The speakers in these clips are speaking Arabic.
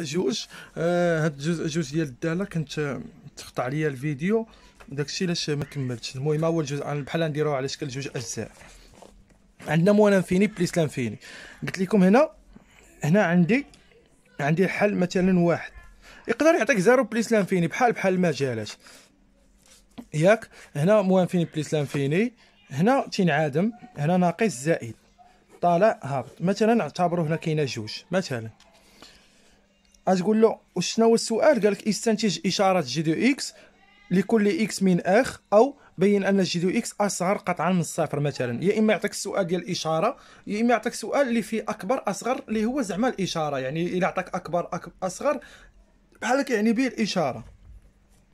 جوج آه، هاد الجزء جوج ديال الداله كنت تقطع عليا الفيديو داكشي علاش ما كملتش المهم اول جزء بحال نديرو على شكل جوج اجزاء عندنا موان انفيني بليس لانفيني قلت لكم هنا هنا عندي عندي حل مثلا واحد يقدر يعطيك زيرو بليس لانفيني بحال بحال المجالات ياك هنا مو لانفيني بليس لانفيني هنا تنعدم هنا ناقص زائد طالع هابط مثلا نعتبرو هنا كاينه جوج مثلا غتقول له شنو هو السؤال قال لك استنتج اشاره جي دو اكس لكل اكس من اخ او بين ان جي دو اكس اصغر قطعا من الصفر مثلا يا اما يعطيك السؤال ديال الاشاره يا اما يعطيك سؤال اللي فيه اكبر اصغر اللي هو زعما الاشاره يعني الا عطاك اكبر, أكبر اصغر بحال يعني به الاشاره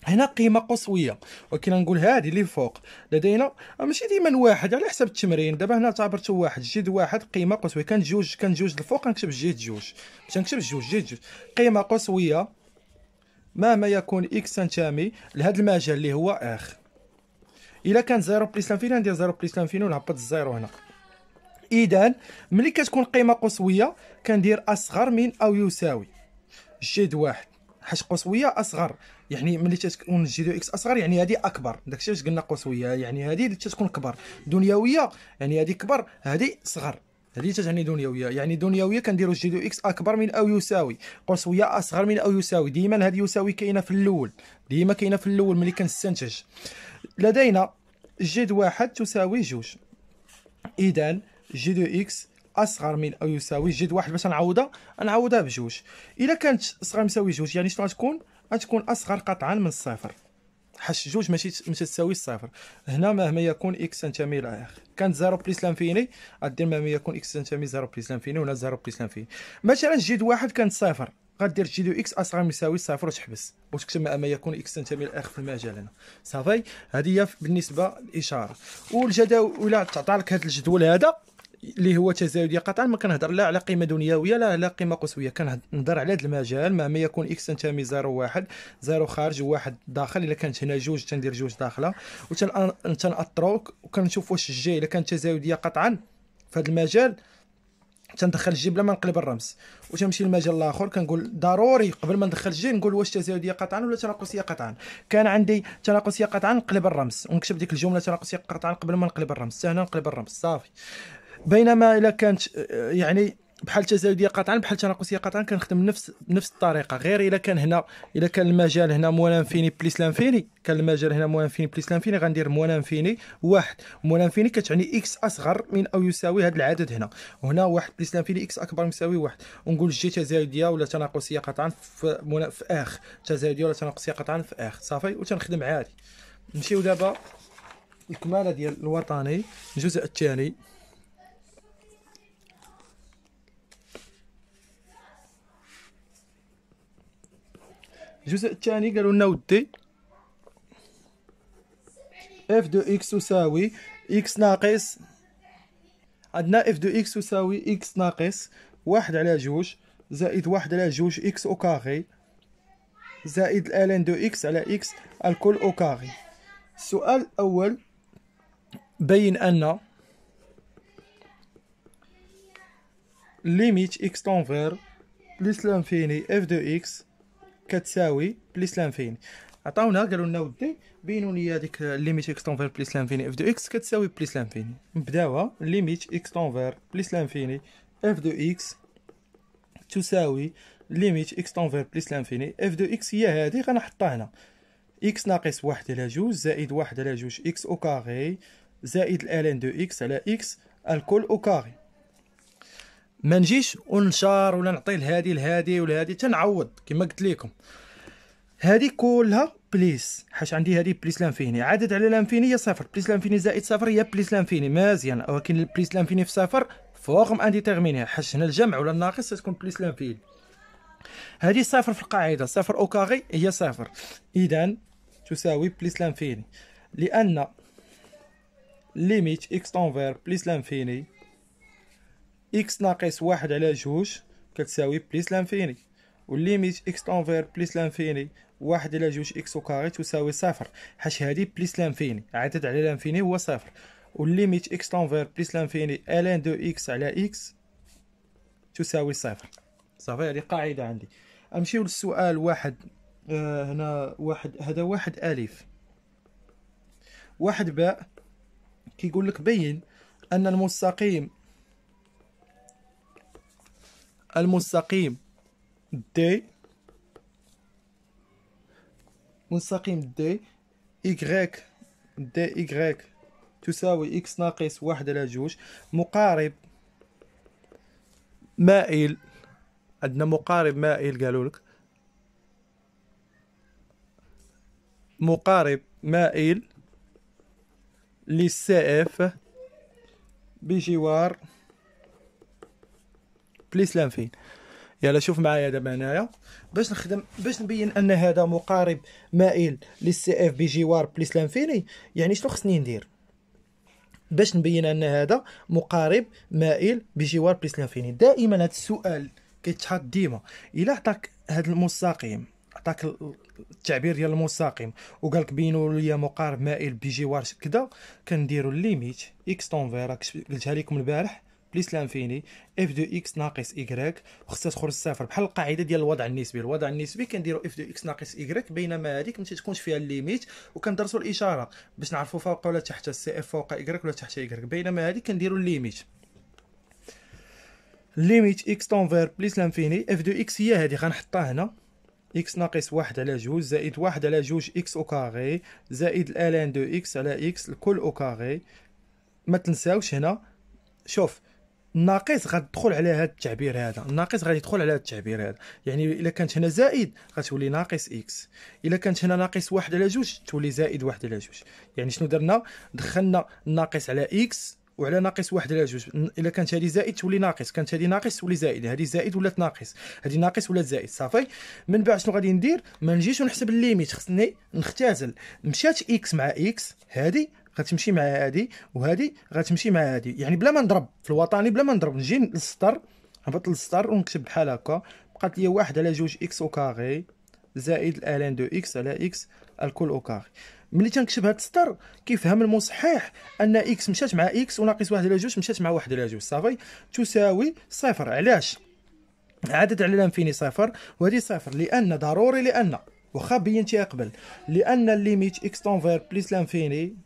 هنا قيمه قصويه ولكن نقول هذه اللي فوق لدينا ماشي ديما واحد على حسب التمرين دابا هنا تعبرت واحد جد واحد قيمه قصويه كان جوج كان جوج الفوق نكتب جد جوج باش نكتب جوج جد جوج قيمه قصويه ما ما يكون اكس تنتمي لهذا المجال اللي هو اخ الا كان زيرو بليس لانفيني ندير زيرو بليس لانفيني ونهبط الزيرو هنا اذا ملي كتكون قيمه قصويه كندير اصغر من او يساوي جد واحد حيت قوسويه اصغر يعني ملي تتكون جي دو اكس اصغر يعني هذه اكبر داكشي علاش قلنا قوسويه يعني هذه اللي تتكون كبر دنيويه يعني هذه كبر هذه صغر هذه تتعني دنيويه يعني دنيويه كنديروا جي دو اكس اكبر من او يساوي قوسويه اصغر من او يساوي ديما هذه يساوي كاينه في الاول ديما كاينه في الاول ملي كنستنتج لدينا جد واحد تساوي جوج اذا جي دو اكس اصغر من او يساوي جد واحد باش نعوضها نعوضها بجوج الا كانت اصغر مساوي جوج يعني شنو غتكون غتكون اصغر قطعا من الصفر حش جوج ماشي ماشي تساوي الصفر هنا مهما يكون اكس تنتمي الى كانت زيرو بليس لانفيني غدير مهما يكون اكس تنتمي زيرو بليس لانفيني ولا زيرو بليس لانفيني مثلا جد واحد كانت صفر غدير جي دو اكس اصغر من يساوي صفر وتحبس وتكتب مهما ما يكون اكس تنتمي للاخ في المجال هنا صافي هذه هي بالنسبه للاشاره والجداول الى تعطى لك هذا الجدول هذا اللي هو تزايدي قطعا ما كنهضر لا على قيمه دنيويه لا على قيمه قصويه كنهضر على هذا المجال مهما يكون اكس تنتمي زيرو واحد زيرو خارج وواحد داخل الا كانت هنا جوج تندير جوج داخله وتنأطرو وكنشوف واش الجي الا كانت تزايديه قطعا في هذا المجال تندخل الجي بلا ما نقلب الرمز وتمشي للمجال الاخر كنقول ضروري قبل ما ندخل الجي نقول واش تزايديه قطعا ولا تناقصيه قطعا كان عندي تناقصيه قطعا نقلب الرمز ونكتب ديك الجمله تناقصيه قطعا قبل ما نقلب الرمز حتى هنا نقلب الرمز صافي بينما الا كانت يعني بحال تزايديه قطعا بحال تناقصيه قطعا كنخدم نفس نفس الطريقه غير الا كان هنا الا كان المجال هنا موال انفيني بليس لانفيني كان المجال هنا موال انفيني بليس لانفيني غندير موال انفيني واحد موال انفيني كتعني اكس اصغر من او يساوي هذا العدد هنا وهنا واحد بليس لانفيني اكس اكبر من يساوي واحد ونقول جي تزايديه ولا تناقصيه قطعا في في اخ تزايديه ولا تناقصيه قطعا في اخ صافي وتنخدم عادي نمشيو دابا الكماله ديال الوطني الجزء الثاني الجزء الثاني قالوا لنا ودي اف دو اكس تساوي اكس ناقص عندنا اف دو اكس تساوي اكس ناقص واحد على جوج زائد واحد على جوج اكس او كاري زائد الان دو اكس على اكس الكل او كاري السؤال الاول بين ان ليميت اكس تنفير بلس لانفيني اف دو اكس كتساوي بليس لانفيني عطاونا قالوا لنا ودي بينوا لي هذيك ليميت اكس تونفير بليس لانفيني اف دو اكس كتساوي بليس لانفيني نبداوها ليميت اكس تونفير بليس لانفيني اف دو اكس تساوي ليميت اكس تونفير بليس لانفيني اف دو اكس هي هذه غنحطها هنا اكس ناقص واحد على جوج زائد واحد على جوج اكس او كاري زائد الان دو اكس على اكس الكل او كاري ما نجيش ونشار ولا نعطي لهادي لهادي هادي تنعوض كما قلت لكم هادي كلها بليس حاش عندي هادي بليس لانفيني عدد على لانفيني هي صفر بليس لانفيني زائد صفر هي بليس لانفيني مزيان ولكن البليس لانفيني في صفر فورم انديتيرميني حاش هنا الجمع ولا الناقص تكون بليس لانفيني هادي صفر في القاعده صفر او كاري هي صفر اذا تساوي بليس لانفيني لان ليميت اكس تونفير بليس لانفيني اكس ناقص واحد على جوج كتساوي بليس لانفيني والليميت اكس لونفير بليس لانفيني واحد على جوج اكس أوكاغي تساوي صفر حاش هادي بليس لانفيني عدد على لانفيني هو صفر والليميت اكس لونفير بليس لانفيني الان دو اكس على اكس تساوي صفر صافي هذه قاعده عندي امشيو للسؤال واحد آه هنا واحد هذا واحد الف واحد باء كيقول لك بين ان المستقيم المستقيم دي مستقيم دي إيكغيك دي إيكغيك تساوي إكس ناقص واحد على جوج مقارب مائل عندنا مقارب مائل قالوا لك مقارب مائل للسي اف بجوار بليس لانفين يلا شوف معايا دابا هنايا باش نخدم باش نبين ان هذا مقارب مائل للسي اف بجوار بليس لانفيني يعني شنو خصني ندير باش نبين ان هذا مقارب مائل بجوار بليس لانفيني دائما هذا السؤال كيتحط ديما الا عطاك هذا المستقيم عطاك التعبير ديال المستقيم وقال لك بينوا لي مقارب مائل بجوار كذا كنديروا الليميت اكس فيرا قلتها لكم البارح بليس لانفيني اف دو اكس ناقص ايكغيك وخصها تخرج صفر بحال القاعده ديال الوضع النسبي الوضع النسبي كنديروا اف دو اكس ناقص ايكغيك بينما هذيك ما تكونش فيها الليميت وكندرسوا الاشاره باش نعرفوا فوق ولا تحت السي اف فوق ايكغيك ولا تحت ايكغيك بينما هذيك كنديروا الليميت ليميت اكس تونفير بليس لانفيني اف دو اكس هي هذه غنحطها هنا اكس ناقص واحد على جوج زائد واحد على جوج اكس او كاغي زائد الالان دو اكس على اكس الكل او كاغي ما تنساوش هنا شوف الناقص غتدخل على هذا التعبير هذا الناقص غادي يدخل على هذا التعبير هذا يعني الا كانت هنا زائد غتولي ناقص اكس الا كانت هنا ناقص واحد على جوج تولي زائد واحد على جوج يعني شنو درنا دخلنا الناقص على اكس وعلى ناقص واحد على جوج الا كانت هذه زائد تولي ناقص كانت هذه ناقص تولي زائد هذه زائد ولات ناقص هذه ناقص ولات زائد صافي من بعد شنو غادي ندير ما نجيش ونحسب الليميت خصني نختازل مشات اكس مع اكس هذه غتمشي مع هادي وهادي غتمشي مع هادي يعني بلا ما نضرب في الوطني بلا ما نضرب نجي للسطر نهبط للسطر ونكتب بحال هكا بقات لي واحد على جوج اكس او كاغي زائد الان دو اكس على اكس الكل او كاغي ملي تنكتب هاد السطر كيفهم المصحح ان اكس مشات مع اكس وناقص واحد على جوج مشات مع واحد على جوج صافي تساوي صفر علاش عدد على الانفيني صفر وهذه صفر لان ضروري لان واخا بينتيها قبل لان الليميت اكس تونفير بليس لانفيني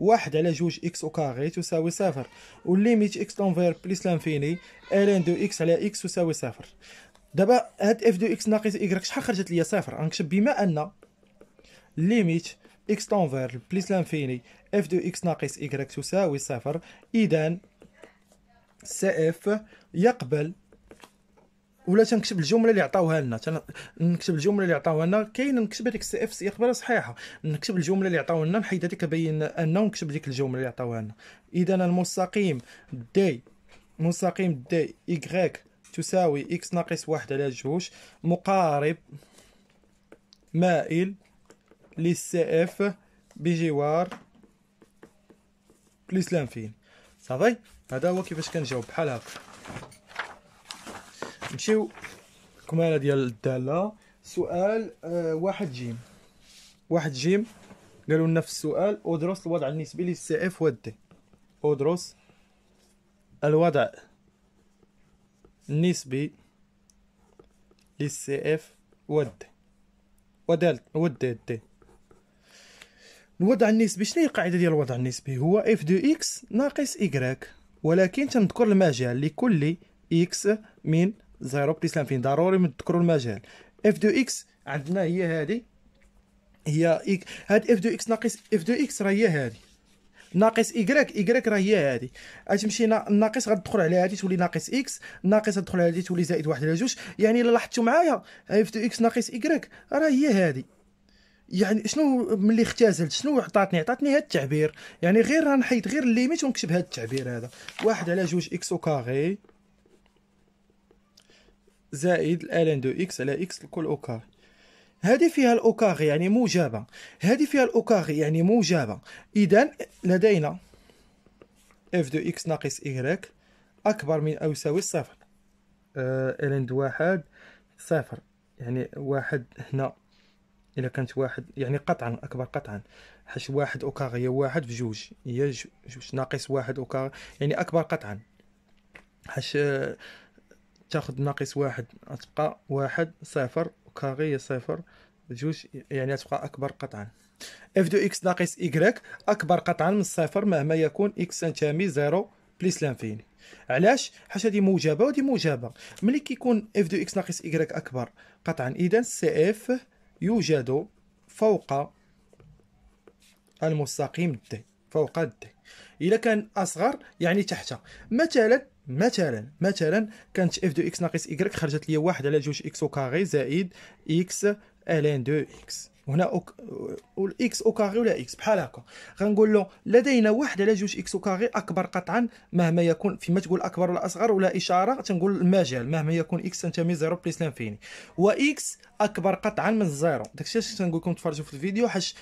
واحد على جوج اكس او كاري تساوي صفر والليميت اكس لونفير بليس لانفيني ان دو اكس على اكس تساوي صفر دابا هاد اف دو اكس ناقص ايكغيك شحال خرجت ليا صفر غنكتب بما ان ليميت اكس لونفير بليس لانفيني اف دو اكس ناقص ايكغيك تساوي صفر اذا سي اف يقبل ولا تنكتب الجمله اللي عطاوها لنا نكتب الجمله اللي عطاوها لنا كاين نكتب هذيك السي اف سي اخبار صحيحه نكتب الجمله اللي عطاوها لنا نحيد هذيك بين ان ونكتب ديك الجمله اللي عطاوها لنا اذا المستقيم دي مستقيم دي ايكغيك تساوي اكس ناقص واحد على جوج مقارب مائل للسي اف بجوار بليس لانفين صافي هذا هو كيفاش كنجاوب بحال هكا نمشيو كماله ديال الداله سؤال آه واحد جيم واحد جيم قالوا لنا في السؤال ادرس الوضع النسبي للسي اف والدي ادرس الوضع النسبي للسي اف والدي ودالت ودي دي الوضع النسبي شنو هي القاعده ديال الوضع النسبي هو اف دو اكس ناقص y ولكن تنذكر المجال لكل اكس من زيرو بليس لانفين ضروري نذكروا المجال اف دو اكس عندنا هي هذه هي إك... هاد اف دو اكس ناقص اف دو اكس راه هي هذه ناقص ايكغيك ايكغيك راه هي هذه غتمشي ناقص غتدخل على هذه تولي ناقص اكس ناقص غتدخل على هذه تولي زائد واحد على جوج يعني الا لاحظتوا معايا اف دو اكس ناقص ايكغيك راه هي هذه يعني شنو ملي اختزلت شنو عطاتني عطاتني هذا التعبير يعني غير غنحيد غير الليميت ونكتب هذا التعبير هذا واحد على جوج اكس وكاغي زائد الان دو اكس على اكس لكل او كاري هذه فيها الاوكاغي يعني موجبه هذه فيها الاوكاغي يعني موجبه اذا لدينا اف دو اكس ناقص y اكبر من او يساوي الصفر الين آه، واحد صفر يعني واحد هنا الا كانت واحد يعني قطعا اكبر قطعا حش واحد اوكاغ هي واحد في جوج هي جوج ناقص واحد اوكاغ يعني اكبر قطعا حش تاخد ناقص واحد تبقى واحد صفر هي صفر جوج يعني تبقى اكبر قطعا اف دو اكس ناقص ايكغيك اكبر قطعا من الصفر مهما يكون اكس تنتمي زيرو بليس لانفيني علاش حاجه هادي موجبه وهذه موجبه ملي كيكون اف دو اكس ناقص ايكغيك اكبر قطعا اذا سي اف يوجد فوق المستقيم دي فوق دي الا كان اصغر يعني تحته مثلا مثلا مثلا كانت اف دو اكس ناقص ايكغيك خرجت لي واحد على جوج اكس او كاري زائد اكس الين دو اكس هنا أوك... الاكس او كاري ولا اكس بحال هكا غنقول له لدينا واحد على جوج اكس او كاري اكبر قطعا مهما يكون فيما تقول اكبر ولا اصغر ولا اشاره تنقول المجال مهما يكون اكس تنتمي زيرو بليس لانفيني واكس اكبر قطعا من زيرو داكشي علاش تنقول لكم تفرجوا في الفيديو حاش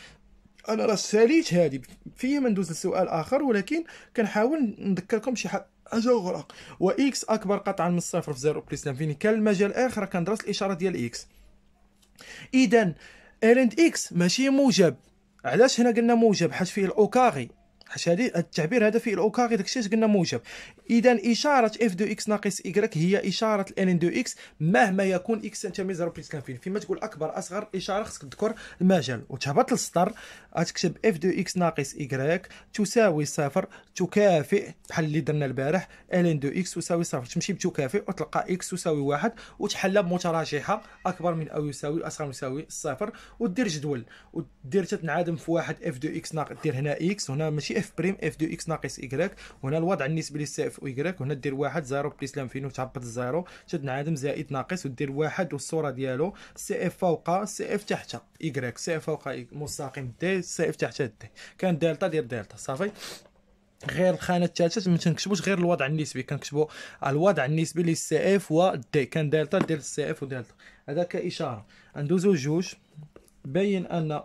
انا راه ساليت هذه فيا ما ندوز لسؤال اخر ولكن كنحاول نذكركم شي حاجه حاجه اخرى إكس اكبر قطعا من الصفر في زيرو بليس لانفيني كان المجال اخر كندرس الاشاره ديال اكس اذا ال اند اكس ماشي موجب علاش هنا قلنا موجب حيت فيه الأوكاغي حيت هذه التعبير هذا فيه الاوكاغي كاري داكشي قلنا موجب اذا اشاره اف دو اكس ناقص ايكغيك هي اشاره ان دو اكس مهما يكون اكس تنتمي زيرو بلس كانفين فيما تقول اكبر اصغر اشاره خصك تذكر المجال وتهبط للسطر غتكتب اف دو اكس ناقص ايكغيك تساوي صفر تكافئ بحال اللي درنا البارح ان دو اكس تساوي صفر تمشي بتكافئ وتلقى اكس تساوي واحد وتحلى بمتراجحه اكبر من او يساوي اصغر من يساوي صفر ودير جدول ودير تتنعدم في واحد اف دو اكس ناقص دير هنا اكس هنا ماشي اف بريم اف دو اكس ناقص ايكغيك وهنا الوضع النسبي للسي اف وايكغيك وهنا دير واحد زيرو بليس لامفين وتهبط الزيرو تنعدم زائد ناقص ودير واحد والصوره ديالو سي اف فوق سي اف تحت ايكغيك سي اف فوق مستقيم دي سي اف تحت دي كان دلتا دير دلتا صافي غير الخانه الثالثه ما تنكتبوش غير الوضع النسبي كنكتبوا الوضع النسبي للسي اف ودي كان دلتا دير سي اف ودلتا هذا كاشاره ندوزو جوج بين ان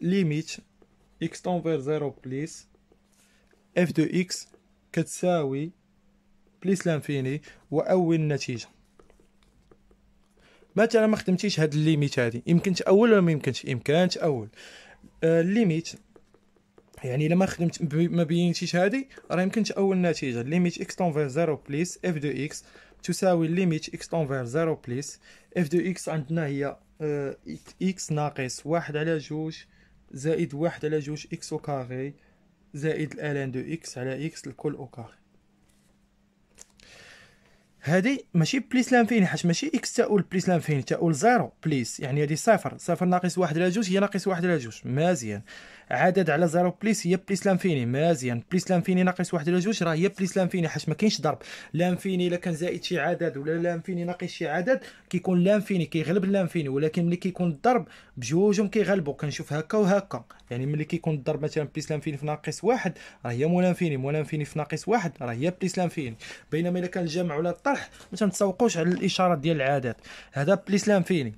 ليميت اكس تنفير زيرو بليس اف دو اكس كتساوي بليس لانفيني واول النتيجه مثلا ما خدمتيش هاد الليميت هادي يمكن تاول ولا ما يمكنش يمكن تاول آه، الليميت يعني الا خدمت ما بينتيش هادي راه يمكن تاول النتيجه الليميت اكس تنفير زيرو بليس اف دو اكس تساوي الليميت اكس تنفير زيرو بليس اف دو اكس عندنا هي آه، x اكس ناقص واحد على جوج زائد واحد على جوج إكس أو كاري زائد الآلان دو إكس على إكس الكل أو كاري هادي ماشي بليس لانفيني حيت ماشي اكس تاول بليس لانفيني تاول زيرو بليس يعني هادي صفر صفر ناقص واحد على جوج هي ناقص واحد على جوج مزيان عدد على زيرو بليس هي بليس لانفيني مزيان بليس لانفيني ناقص واحد ولا جوج راه هي بليس لانفيني حاش ما كاينش ضرب لانفيني الا كان زائد شي عدد ولا لانفيني ناقص شي عدد كيكون لانفيني كيغلب لانفيني ولكن ملي كيكون الضرب بجوجهم كيغلبوا كنشوف هكا وهكا يعني ملي كيكون الضرب مثلا بليس لانفيني في ناقص واحد راه هي مو لانفيني مو لانفيني في ناقص واحد راه هي بليس لانفيني بينما الا كان الجمع ولا الطرح ما تنتسوقوش على الاشاره ديال العدد هذا بليس لانفيني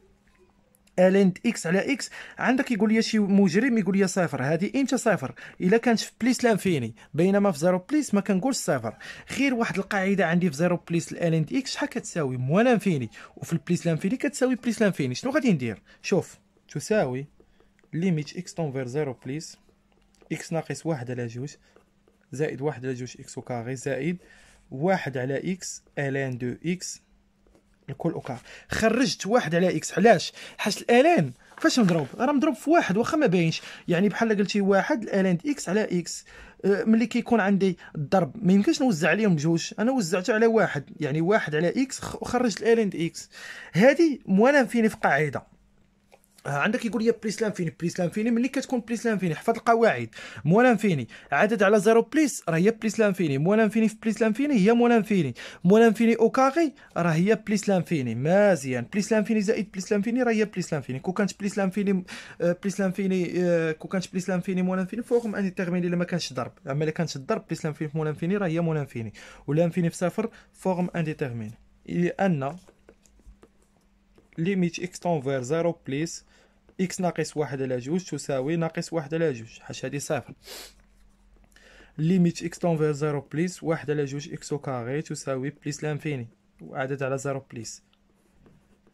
الانت اكس على اكس عندك يقول لي شي مجرم يقول لي صفر هذه امتى صفر الا كانت في بليس لانفيني بينما في زيرو بليس ما كنقولش صفر غير واحد القاعده عندي في زيرو بليس الانت اكس شحال كتساوي مو لانفيني وفي البليس لانفيني كتساوي بليس لانفيني شنو غادي ندير شوف تساوي ليميت اكس تونفير زيرو بليس اكس ناقص واحد على جوج زائد واحد على جوج اكس وكاري زائد واحد على اكس الان دو اكس الكل اوكا خرجت واحد على اكس علاش حاش الالان فاش مضروب راه مضروب في واحد واخا ما باينش يعني بحال قلتي واحد الالان اكس على اكس آه، ملي كيكون عندي الضرب ما يمكنش نوزع عليهم بجوج انا وزعته على واحد يعني واحد على اكس وخرجت الالان اكس هذه موالفيني في قاعده عندك يقول لي بليس لانفيني بليس لانفيني ملي كتكون بليس لانفيني حفظ القواعد مو لانفيني عدد على زيرو بليس راه هي بليس لانفيني مو لانفيني في بليس لانفيني هي مو لانفيني مو لانفيني او كاغي راه هي بليس لانفيني مزيان بليس لانفيني زائد بليس لانفيني راه هي بليس لانفيني كو كانت بليس لانفيني آه، بليس لانفيني آه، كو كانت بليس لانفيني مو لانفيني فوق ان تيرميني الا ما كانش ضرب اما الا كانت ضرب بليس لانفيني في مو لانفيني راه هي مو لانفيني ولانفيني في صفر فوق ان تيرميني لان ليميت اكس فير زيرو بليس إكس ناقص واحد على جوج تساوي ناقص واحد على جوج حاش هادي صفر ليميت إكس تنفير زيرو بليس واحد على جوج إكس أو كاغي تساوي بليس لانفيني وعدد على زيرو بليس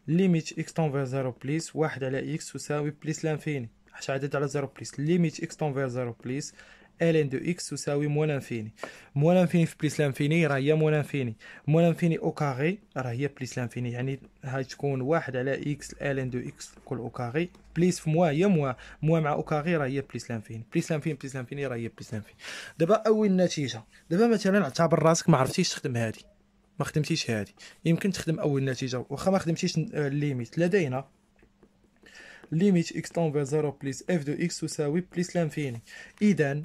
ليميت إكس تنفير زيرو بليس واحد على إكس تساوي بليس لانفيني حاش عدد على زيرو بليس ليميت إكس تنفير زيرو بليس ln de x تساوي موان انفيني موان انفيني في بليس لانفيني راه هي موان انفيني موان انفيني او كاري راه هي بليس لانفيني يعني هاي تكون واحد على اكس ln دو اكس كل او كاري بليس في موان هي موان موان مع او كاري راه هي بليس لانفيني بليس لانفيني بليس لانفيني راه هي بليس لانفيني دابا اول نتيجه دابا مثلا اعتبر راسك ما عرفتيش تخدم هذه ما خدمتيش هذه يمكن تخدم اول نتيجه واخا ما خدمتيش الليميت لدينا ليميت اكس تنفير 0 بليس اف دو اكس تساوي بليس لانفيني اذا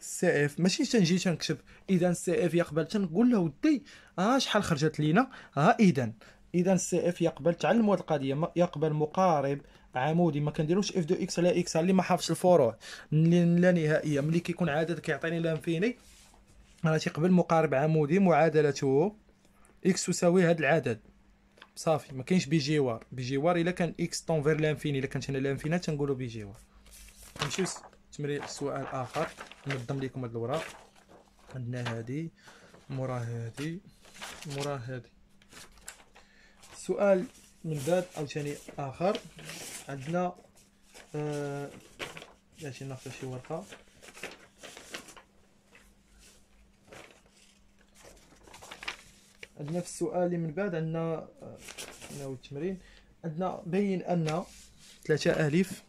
السي اف ماشي تنجي تنكتب اذا السي اف يقبل تنقول له ودي ها آه شحال خرجت لينا ها آه اذا اذا السي اف يقبل تعلموا هذه القضيه يقبل مقارب عمودي ما كنديروش اف دو اكس على اكس اللي ما حافظش الفروع لا نهائيه ملي كيكون عدد كيعطيني لانفيني راه تيقبل مقارب عمودي معادلته اكس تساوي هذا العدد صافي ما كاينش بجوار بجوار الا كان اكس طونفير لانفيني الا كانت هنا لانفيني تنقولوا بجوار نمشيو تمرين سؤال اخر نظم لكم هذه الوراق عندنا هذه مورا هذه مورا هذه سؤال من بعد او ثاني اخر عندنا آه عشان ناخذ شي ورقه عندنا في السؤال اللي من بعد عندنا آه، ناوي التمرين عندنا بين ان ثلاثة ألف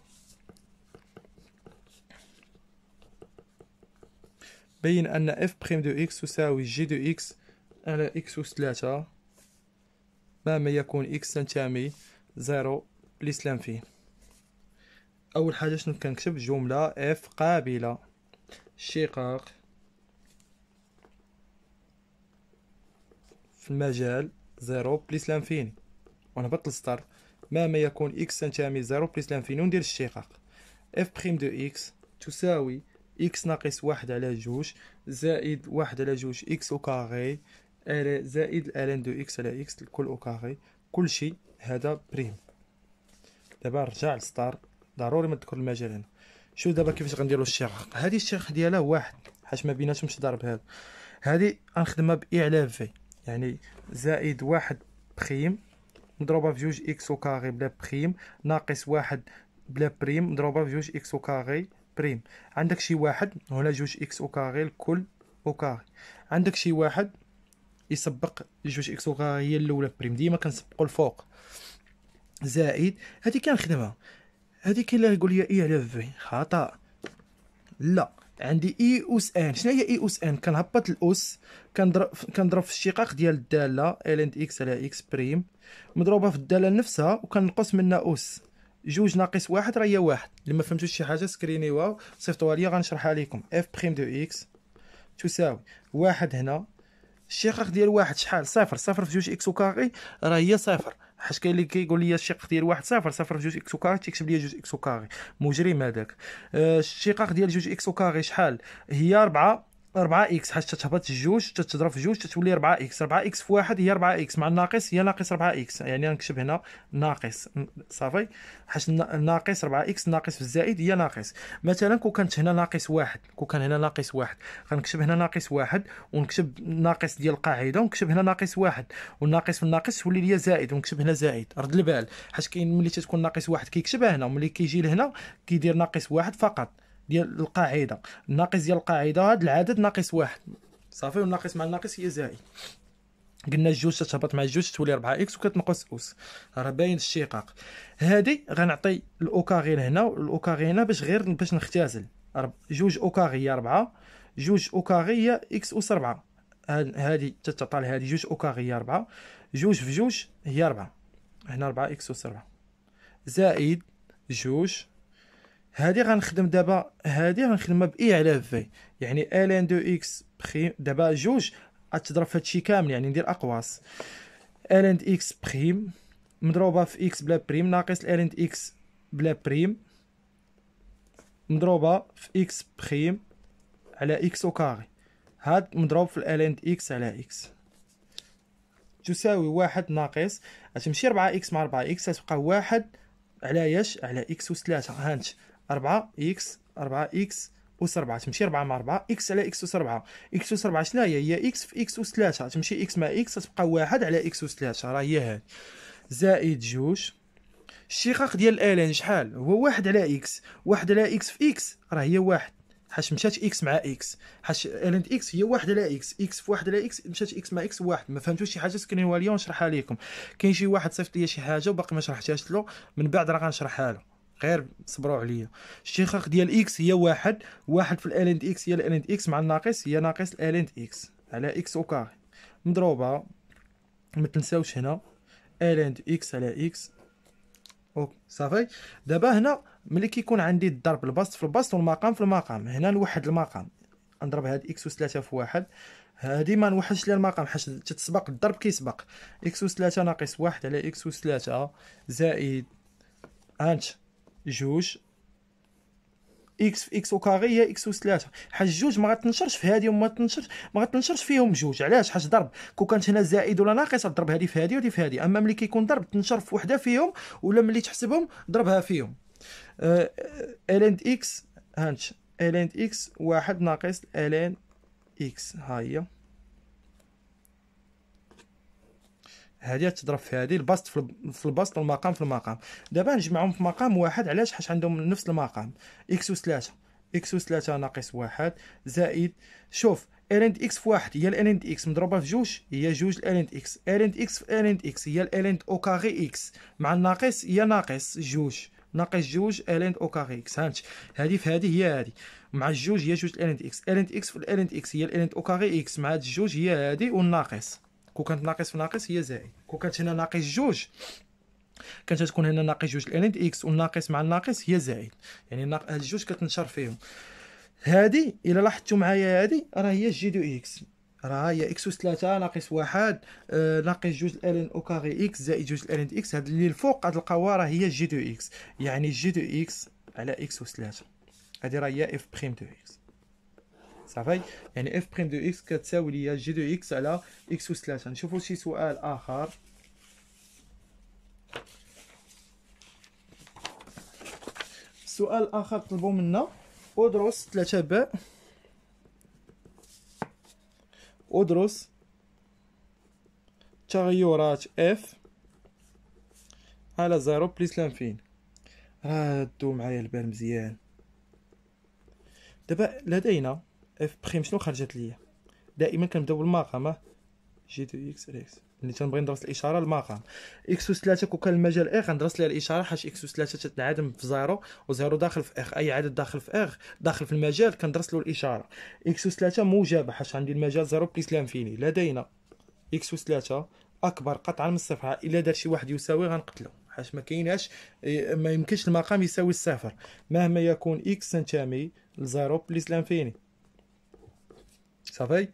بين أن اف بريم دو اكس تساوي جي دو اكس على اكس أس 3 ما ما يكون اكس تنتمي زيرو لسلام فيه أول حاجة شنو كنكتب جملة اف قابلة شقاق في المجال زيرو بليس لانفيني بطل للسطر ما ما يكون اكس تنتمي زيرو بليس لانفيني وندير الشقاق اف بريم دو اكس تساوي اكس ناقص واحد على جوج زائد واحد على جوج اكس او كاري زائد الان دو اكس على اكس الكل او كاري كلشي هذا بريم دابا نرجع لستار ضروري ما تذكر المجال هنا شوف دابا كيفاش غنديرو الشقاق هادي الشقاق ديالها واحد حاش ما بيناتهمش ضرب هذا هادي غنخدمها باعلاف في يعني زائد واحد بخيم مضروبه في جوج اكس او كاري بلا بخيم ناقص واحد بلا بريم مضروبه في جوج اكس او كاري بريم عندك شي واحد هنا جوج اكس او كاري الكل او كاري عندك شي واحد يسبق جوج اكس او كاري هي الاولى بريم ديما كنسبقوا الفوق زائد هادي كنخدمها هادي كي يقول لي اي e على في خطا لا عندي اي e اوس ان شنو هي اي e اوس ان كنهبط الاوس كنضرب كنضرب في الشقاق ديال الداله ال اند اكس على اكس بريم مضروبه في الداله نفسها وكنقص منها اوس جوج ناقص واحد راه هي واحد لما فهمتوش شي حاجه سكرينيوها صيفطوها ليا غنشرحها لكم اف بريم دو اكس تساوي واحد هنا الشقاق ديال واحد شحال صفر صفر في جوج اكس كاري راه هي صفر حاش كاين اللي كيقول لي الشقاق ديال واحد صفر صفر في جوج اكس كاري تيكتب لي جوج اكس كاري مجرم هذاك آه، الشقاق ديال جوج اكس كاري شحال هي ربعة 4 اكس حيت تتهبط جوج تتضرب في جوج تتولي 4 اكس 4 اكس في واحد هي 4 اكس مع الناقص هي ناقص 4 اكس يعني غنكتب هنا ناقص صافي حيت ناقص 4 اكس ناقص في الزائد هي ناقص مثلا كون كانت هنا ناقص واحد كون كان هنا ناقص واحد غنكتب هنا ناقص واحد ونكتب ناقص ديال القاعده ونكتب هنا ناقص واحد والناقص في الناقص تولي لي زائد ونكتب هنا زائد رد البال حيت كاين ملي تتكون ناقص واحد كيكتبها هنا وملي كيجي لهنا كيدير ناقص واحد فقط ديال القاعده الناقص ديال القاعده هذا العدد ناقص واحد صافي والناقص مع الناقص هي زائد قلنا جوج تتهبط مع جوج تولي 4 اكس وكتنقص اوس راه باين الشقاق هادي غنعطي الاو كاري لهنا والاو كاري هنا باش غير باش نختزل جوج او هي 4 جوج او هي اكس اوس 4 هادي تتعطى لهادي جوج او هي 4 جوج في جوج هي 4 هنا 4 اكس اوس 4 زائد جوج هادي غنخدم دابا هادي غنخدمها باي على في يعني ال ان دو اكس بخيم دابا جوج غتضرب في هادشي كامل يعني ندير اقواس ال ان اكس بخيم مضروبه في اكس بلا بريم ناقص ال ان اكس بلا بريم مضروبه في اكس بخيم على اكس او كاري هاد مضروب في ال ان اكس على اكس تساوي واحد ناقص غتمشي 4 اكس مع 4 اكس غتبقى واحد على ياش على اكس وثلاثة هانت 4 اكس 4 اكس اس 4 تمشي 4 مع 4 اكس على اكس اس 4 اكس اس 4 شنو هي هي اكس في اكس اس 3 تمشي اكس مع اكس تبقى 1 على اكس اس 3 راه هي هذه زائد جوج الشقاق ديال الالين شحال هو واحد على اكس واحد على اكس في اكس راه هي واحد حاش مشات اكس مع اكس حاش الان اكس هي واحد على اكس اكس في واحد على اكس مشات اكس مع اكس واحد ما فهمتوش شي حاجه سكرينوا ليا ونشرحها لكم كاين شي واحد صيفط لي شي حاجه وباقي ما شرحتهاش له من بعد راه غنشرحها له غير صبروا عليا الشيخاخ ديال اكس هي واحد واحد في الالنت اكس هي الالنت اكس مع الناقص هي ناقص الالنت اكس على اكس او كاري مضروبه ما تنساوش هنا الانت اكس على اكس او صافي دابا هنا ملي كيكون عندي الضرب البسط في البسط والمقام في المقام هنا نوحد المقام نضرب هاد اكس اس 3 في واحد هادي ما نوحدش ليها المقام حيت تتسبق الضرب كيسبق اكس اس 3 ناقص واحد على اكس اس 3 زائد هانت جوج اكس في اكس او هي اكس اوس 3 حيت جوج ما غتنشرش في هادي وما تنشرش ما غتنشرش فيهم جوج علاش حيت ضرب كون كانت هنا زائد ولا ناقص ضرب هادي في هادي وهذه في هادي اما ملي كيكون ضرب تنشر في وحده فيهم ولا ملي تحسبهم ضربها فيهم أه اكس هانش ال اكس واحد ناقص ال اكس ها هي هذه تضرب في هذه البسط في البسط والمقام في المقام دابا نجمعهم في مقام واحد علاش حيت عندهم نفس المقام اكس اس 3 اكس اس 3 ناقص واحد زائد شوف ال اكس في واحد هي ال اكس مضروبه في جوج هي جوج ال اكس ال اكس في ال اكس هي ال اند او كاري اكس مع الناقص هي ناقص جوج ناقص جوج ال اند او كاري اكس هانت هذه في هذه هي هذه مع الجوج هي جوج ال اكس ال اكس في ال اكس هي ال او كاري اكس مع الجوج هي هذه والناقص كون كانت ناقص في ناقص هي زائد كون كانت هنا ناقص جوج كانت تكون هنا ناقص جوج الان اكس والناقص مع الناقص هي زائد يعني هاد الجوج كتنشر فيهم هادي الا لاحظتوا معايا هادي راه هي جي دو اكس راه هي اكس اس 3 ناقص واحد ناقص جوج الان او كاري اكس زائد جوج الان اكس هاد اللي الفوق غتلقاوها راه هي جي دو اكس يعني جي دو اكس على اكس اس 3 هادي راه هي اف بريم دو اكس صافي يعني اف بريم دو اكس كتساوي ليا جي دو اكس على اكس اس 3 نشوفوا شي سؤال اخر سؤال اخر طلبوا منا ادرس 3 باء ادرس تغيرات اف على زيرو بليس لانفين ردوا معايا البال مزيان دابا لدينا اف بريم شنو خرجت ليا دائما كنبداو بالمقام جي دو اكس على اكس ملي تنبغي ندرس الاشاره المقام اكس اس 3 كون المجال اغ غندرس ليها الاشاره حيت اكس اس 3 تتنعدم في زيرو وزيرو داخل في اغ اي عدد داخل في اغ داخل في المجال كندرس له الاشاره اكس اس 3 موجبه حيت عندي المجال زيرو بليس لانفيني لدينا اكس اس 3 اكبر قطعه من الصفر الا دار شي واحد يساوي غنقتلو حيت ما كايناش إيه، ما يمكنش المقام يساوي الصفر مهما يكون اكس تنتمي لزيرو بليس لانفيني صافي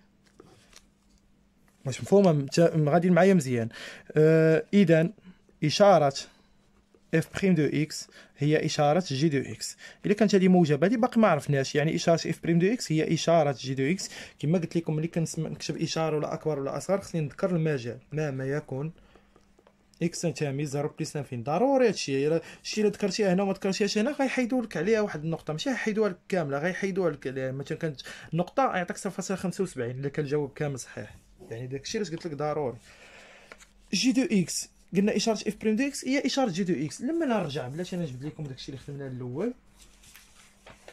واش مفهومه غادي معايا مزيان أه اذا اشاره اف بريم دو اكس هي اشاره جي دو اكس الا كانت هذه موجبه هذه باقي ما عرفناش يعني اشاره اف بريم دو اكس هي اشاره جي دو اكس كما قلت لكم ملي كنكتب اشاره ولا اكبر ولا اصغر خصني نذكر المجال مهما يكون اكس تامي زرب بليس فين ضروري هادشي شتي الا ذكرتي هنا وما ذكرتيهاش هنا غيحيدوا لك عليها واحد النقطه ماشي غيحيدوها لك كامله غيحيدوها لك مثلا كانت نقطه يعطيك 0.75 الا كان الجواب كامل صحيح يعني داكشي علاش اللي قلت لك ضروري جي دو اكس قلنا اشاره اف بريم دو اكس هي اشاره جي دو اكس لما نرجع بلاش انا نجبد لكم داكشي اللي خدمناه الاول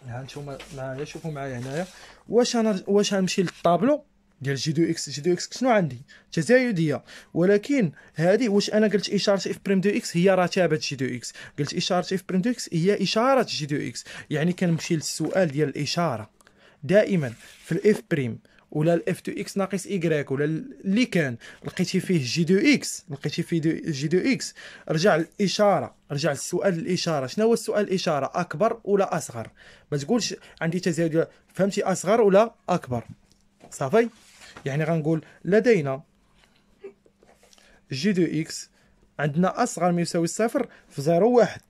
ها نتوما معايا شوفوا معايا هنايا واش انا واش غنمشي للطابلو ديال جي دو اكس جي دو اكس شنو عندي تزايديه ولكن هذه واش انا قلت اشاره اف بريم دو اكس هي رتابه جي دو اكس قلت اشاره اف بريم دو اكس هي اشاره جي دو اكس يعني كنمشي للسؤال ديال الاشاره دائما في الاف بريم ولا الاف دو اكس ناقص ايكغيك ولا اللي كان لقيتي فيه جي دو اكس لقيتي فيه دو جي دو اكس رجع الاشاره رجع للسؤال الاشاره شنو هو السؤال الاشاره اكبر ولا اصغر ما تقولش عندي تزايد فهمتي اصغر ولا اكبر صافي يعني غنقول لدينا جي دو اكس عندنا اصغر ما يساوي الصفر في زيرو واحد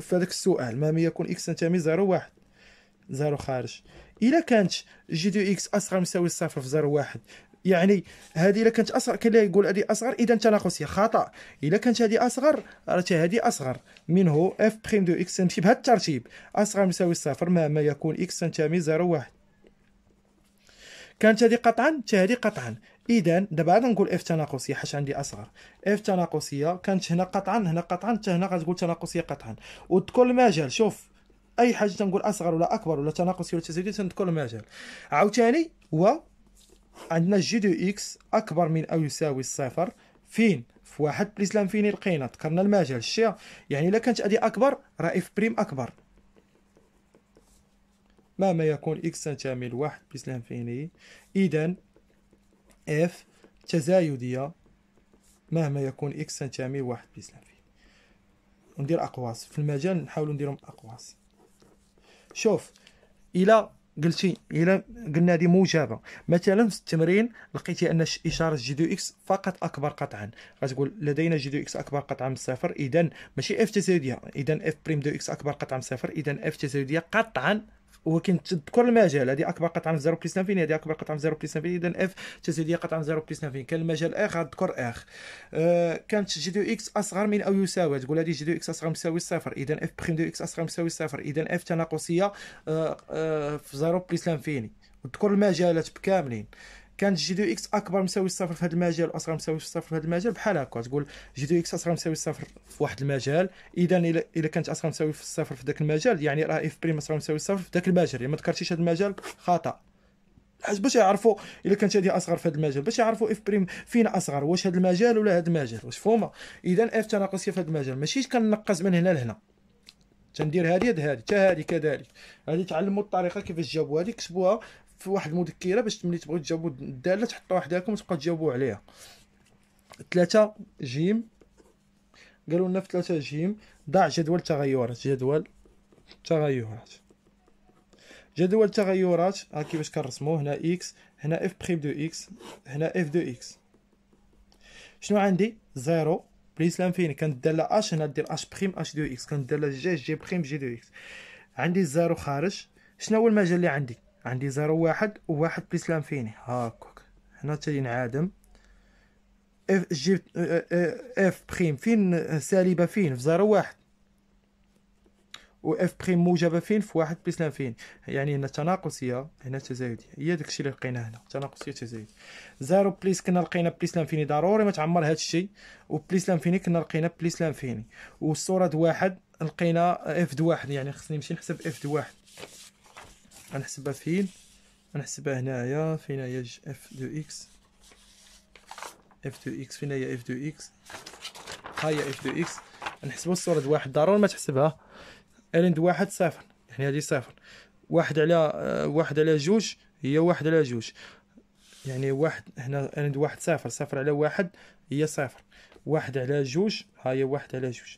في هذاك السؤال ما يكون اكس تنتمي زيرو واحد زيرو خارج الا كانت جي دو اكس اصغر ما يساوي الصفر في زيرو واحد يعني هذه الا كانت اصغر كان يقول هذه اصغر اذا تناقصيه خطا الا كانت هذه اصغر راه هذه اصغر منه اف بريم دو اكس تمشي بهذا الترتيب اصغر يساوي الصفر مهما يكون اكس تنتمي زيرو واحد كانت هذه قطعا حتى هذه قطعا اذا دابا غادي نقول اف تناقصيه حاش عندي اصغر اف تناقصيه كانت هنا قطعا هنا قطعا حتى هنا غتقول تناقصيه قطعا وتذكر المجال شوف اي حاجه تنقول اصغر ولا اكبر ولا تناقصي ولا تزايدي تنذكر المجال عاوتاني هو عندنا جي دو اكس اكبر من او يساوي الصفر فين في واحد بليس لانفيني لقينا ذكرنا المجال الشيء يعني الا كانت هذه اكبر راه اف بريم اكبر مهما يكون x تنتمي لواحد بلس لانفيني إذا f تزايدية مهما يكون x تنتمي لواحد بلس لانفيني ندير أقواس في المجال نحاولو نديرهم أقواس شوف إلى قلتي الى قلنا هذه موجبه مثلا في التمرين لقيتي ان اشاره جي دو اكس فقط اكبر قطعا غتقول لدينا جي دو اكس اكبر قطعا من صفر اذا ماشي اف تزايديه اذا اف بريم دو اكس اكبر قطعا من صفر اذا اف تزايديه قطعا ولكن تذكر المجال هذه اكبر قطعه في زيرو بلس نافين هذه اكبر قطعه في زيرو بلس نافين اذا اف هي قطعه في زيرو بلس نافين كان المجال اخ غتذكر اخ أه كانت جي دو اكس اصغر من او يساوي تقول هذه جي دو اكس اصغر مساوي صفر اذا اف بريم دو اكس اصغر مساوي صفر اذا اف تناقصيه أه أه في زيرو بلس لانفيني وتذكر المجالات بكاملين كانت جي دو اكس اكبر مساوي صفر في هذا المجال واصغر مساوي صفر في هذا المجال بحال هكا تقول جي دو اكس اصغر مساوي صفر في واحد المجال اذا الا كانت اصغر مساوي صفر في ذاك المجال يعني راه اف بريم اصغر مساوي صفر في ذاك المجال يعني ما ذكرتيش هذا المجال خطا حيت باش يعرفوا الا كانت هذه اصغر في هذا المجال باش يعرفوا اف بريم فين اصغر واش هذا المجال ولا هذا المجال واش فهمه اذا اف تناقصيه في هذا المجال ماشي كننقص من هنا لهنا تندير هذه هذه حتى هذه كذلك هذه تعلموا الطريقه كيفاش جابوا هذه كتبوها في واحد المذكره باش ملي تبغيو تجاوبوا الداله تحطوا وحداكم وتبقى تجاوبوا عليها ثلاثة جيم قالوا لنا في ثلاثة جيم ضع جدول تغيرات جدول تغيرات جدول تغيرات ها كيفاش كنرسمو هنا اكس هنا اف بريم دو اكس هنا اف دو اكس شنو عندي زيرو بليس لانفيني كانت الدالة اش هنا دير اش بريم اش دو اكس كانت الدالة جي جي بريم جي دو اكس عندي زيرو خارج شنو هو المجال اللي عندي عندي زيرو واحد وواحد بليس لانفيني هاكوك هنا تالي نعادم اف جيب اف بخيم فين سالبة فين في زيرو واحد و اف بخيم موجبة فين في واحد بليس لانفيني يعني هنا تناقصية هنا تزايدية هي داكشي اللي لقيناه هنا تناقصية تزايدية زيرو بليس كنا لقينا بليس لانفيني ضروري ما تعمر هادشي و بليس لانفيني كنا لقينا بليس لانفيني والصورة واحد لقينا اف واحد يعني خصني نمشي نحسب اف واحد غنحسبها فين غنحسبها هنايا فين هي اف دو اكس اف دو اكس فين هي اف دو اكس ها هي اف دو اكس غنحسبوا الصوره د واحد ضروري ما تحسبها الين واحد صفر يعني هذه صفر واحد على آه، واحد على جوج هي واحد على جوج يعني واحد هنا الين واحد صفر صفر على واحد هي صفر واحد على جوج ها هي واحد على جوج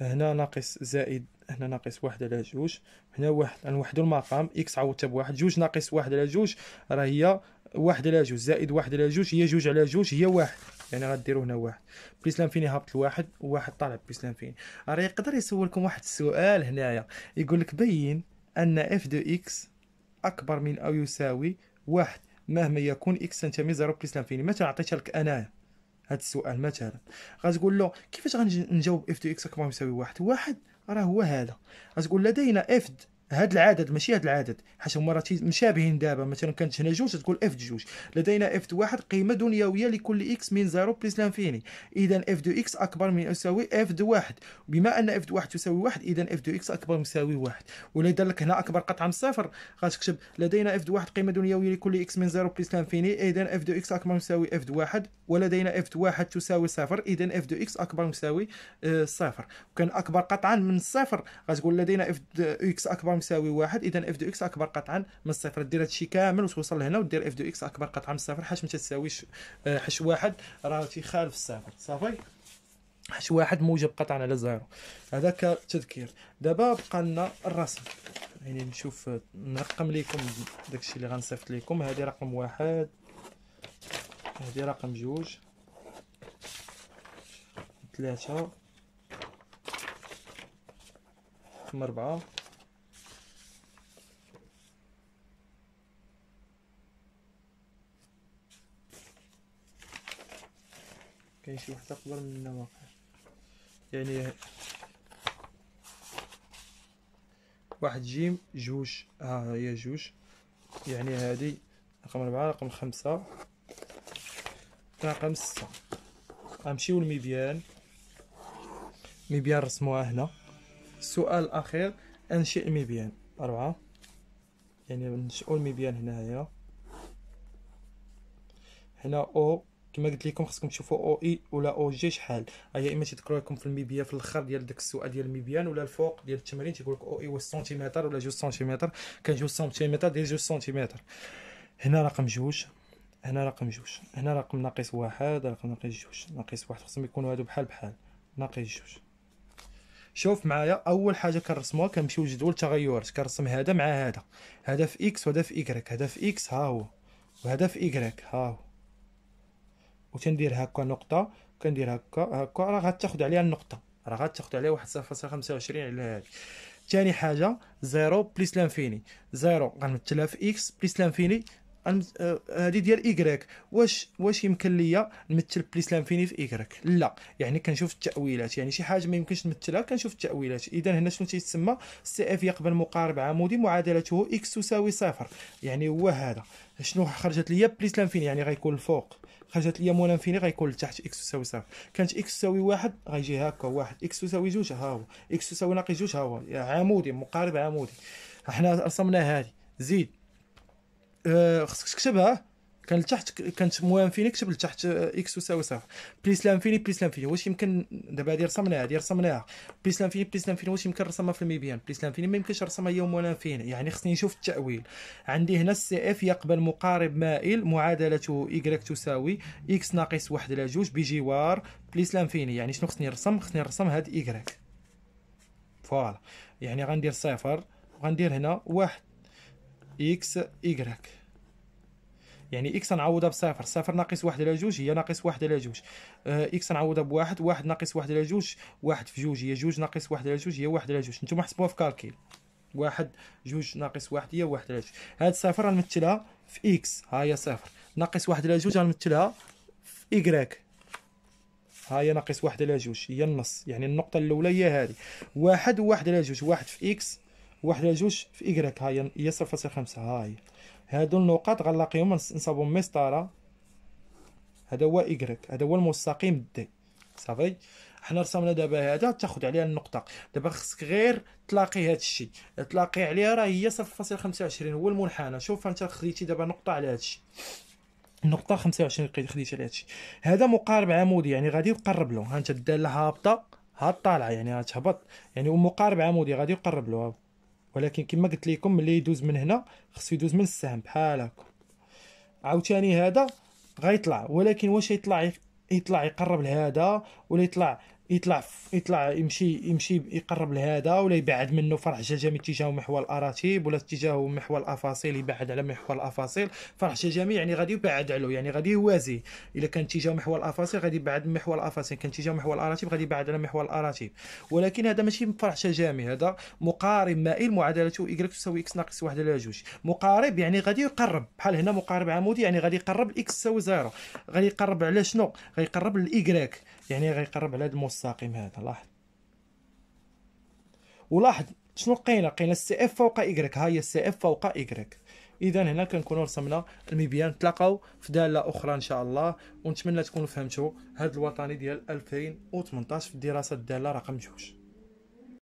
هنا ناقص زائد هنا ناقص واحد على جوج هنا واحد نوحدو المقام اكس عوضتها بواحد جوج ناقص واحد على جوج راه هي واحد على جوج زائد واحد على جوج هي جوج على جوج هي واحد يعني غديروا هنا واحد بليس لانفيني هابط لواحد وواحد طالع بليس لانفيني راه يقدر يسولكم واحد السؤال هنايا يقول لك بين ان اف دو اكس اكبر من او يساوي واحد مهما يكون اكس تنتمي زيرو بليس لانفيني مثلا عطيتها لك انايا هذا السؤال مثلا غتقول له كيفاش غنجاوب اف دو اكس اكبر من يساوي واحد واحد راه هو هذا غتقول لدينا اف هذا العدد ماشي هذا العدد هما مرات مشابهين دابا مثلا كانت هنا جوج تقول اف جوج لدينا اف واحد قيمه دنيويه لكل اكس من زيرو بلس لانفيني اذا اف دو اكس اكبر من يساوي اف دو واحد بما ان اف دو واحد تساوي واحد اذا اف دو اكس اكبر من يساوي واحد ولا لك هنا اكبر قطعه من الصفر غتكتب لدينا اف دو واحد قيمه دنيويه لكل اكس من زيرو بلس لانفيني اذا اف دو اكس اكبر من يساوي اف دو واحد ولدينا اف دو واحد تساوي صفر اذا اف دو اكس اكبر من يساوي صفر وكان اكبر قطعه من الصفر غتقول لدينا اف دو اكس اكبر مساوي واحد اذا اف دو اكس اكبر قطعا من الصفر دير هادشي كامل وتوصل لهنا ودير اف دو اكس اكبر قطعا من الصفر حاش ما تساويش آه، حش واحد راه تيخالف الصفر صافي حش واحد موجب قطعا على زيرو هذا كتذكير دابا بقى لنا الرسم يعني نشوف آه، نرقم لكم داكشي اللي غنصيفط لكم هذه رقم واحد هذه رقم جوج ثلاثة رقم أربعة كاين شي وحده اكبر من واقع يعني واحد جيم جوج ها هي جوج يعني هادي رقم 4 رقم خمسة رقم ستة غنمشيو للميبيان ميبيان رسموها هنا السؤال الأخير أنشئ ميبيان 4 يعني نشئوا الميبيان هنايا هنا أو كما قلت لكم خصكم تشوفوا او اي ولا او جي شحال هيا اما تذكروا لكم في الميبيا في الاخر ديال داك السؤال ديال الميبيان ولا الفوق ديال التمرين تيقول لك او اي واش سنتيمتر ولا جوج سنتيمتر كان جوج سنتيمتر ديال جوج سنتيمتر هنا رقم جوج هنا رقم جوج هنا رقم ناقص واحد رقم ناقص جوج ناقص واحد خصهم يكونوا هادو بحال بحال ناقص جوج شوف معايا اول حاجه كنرسموها كنمشيو لجدول التغيرات كنرسم هذا مع هذا هذا في اكس وهذا في ايكغيك هذا في اكس ها هو وهذا في ايكغيك ها هو وتندير هكا نقطه كندير هكا هكا راه غتاخد عليها النقطه راه غتاخد عليها واحد صفر خمسة وعشرين على هادي ثاني حاجه زيرو بليس لانفيني زيرو غنمثلها في اكس بليس لانفيني آه، هادي ديال ايكغيك واش واش يمكن ليا نمثل بليس لانفيني في ايكغيك لا يعني كنشوف التاويلات يعني شي حاجه ما يمكنش نمثلها كنشوف التاويلات اذا هنا شنو تيتسمى سي اف يقبل مقارب عمودي معادلته اكس تساوي صفر يعني هو هذا شنو خرجت ليا بليس لانفيني يعني غيكون الفوق خرجت لي مول انفيني غيكون لتحت اكس تساوي صفر كانت اكس تساوي واحد غيجي هكا واحد اكس تساوي جوج ها هو اكس تساوي ناقص جوج ها هو عمودي مقارب عمودي حنا رسمنا هذه زيد أه خصك تكتبها كان لتحت كانت انفيني كتب لتحت آه، اكس تساوي صفر بليس لانفيني بليس لانفيني واش يمكن دابا هادي رسمناها هادي رسمناها بليس لانفيني بليس لانفيني واش يمكن رسمها في الميبيان بليس لانفيني ما يمكنش رسمها هي ولا فين يعني خصني نشوف التاويل عندي هنا السي اف يقبل مقارب مائل معادلته ايكغيك تساوي اكس ناقص واحد على جوج بجوار بليس لانفيني يعني شنو خصني نرسم خصني نرسم هاد ايكغيك فوالا يعني غندير صفر وغندير هنا واحد اكس ايكغيك يعني اكس نعوضها بصفر صفر ناقص واحد على جوج هي ناقص واحد على جوج اكس نعوضها بواحد واحد ناقص واحد على جوج واحد في جوج هي جوج ناقص واحد على جوج هي واحد على جوج نتوما حسبوها في كالكيل واحد جوج ناقص واحد هي واحد على جوج هاد صفر غنمثلها في اكس ها هي صفر ناقص واحد على جوج غنمثلها في ايكغيك ها هي ناقص واحد على جوج هي النص يعني النقطة الأولى هي هادي واحد وواحد على جوج واحد في إكس واحد على جوج في إكراك ها هي صفر فاصل خمسة ها هي هادو النقاط غنلاقيهم نصابو مسطره هذا هو ايكغيك هذا هو المستقيم دي صافي حنا رسمنا دابا هذا تاخد عليها النقطه دابا خصك غير تلاقي هذا الشيء تلاقي عليها راه هي صفر وعشرين هو المنحنى شوف انت خديتي دابا نقطه على هذا الشيء النقطه 25 خديتي على هذا الشيء هذا مقارب عمودي يعني غادي يقرب له ها انت الداله هابطه ها طالعه يعني هتهبط يعني مقارب عمودي غادي يقرب له ولكن كما قلت لكم ملي يدوز من هنا خصو يدوز من السهم بحال هكا عاوتاني هذا غيطلع ولكن واش يطلع يطلع يقرب لهذا ولا يطلع يطلع يطلع يمشي يمشي يقرب لهذا ولا يبعد منه فرح ججامي اتجاهه محور الاراتيب ولا اتجاهه محور الافاصيل يبعد على محور الافاصيل فرح ججامي يعني غادي يبعد عليه يعني غادي يوازي الا كان اتجاهه محور الافاصيل غادي يبعد من محور الافاصيل كان اتجاهه محور الاراتيب غادي يبعد على محور الاراتيب ولكن هذا ماشي فرح ججامي هذا مقارب مائل معادلته y تساوي اكس ناقص واحد على جوج مقارب يعني غادي يقرب بحال هنا مقارب عمودي يعني غادي يقرب الاكس تساوي زيرو غادي يقرب على شنو غادي يقرب للايكغيك يعني غيقرب على هذا المستقيم هذا لاحظ ولاحظ شنو لقينا لقينا السي اف فوق ايكغيك ها هي السي اف فوق ايكغيك اذا هنا كنكونوا رسمنا المبيان نتلاقاو في داله اخرى ان شاء الله ونتمنى تكونوا فهمتوا هذا الوطني ديال 2018 في دراسه الداله رقم جوج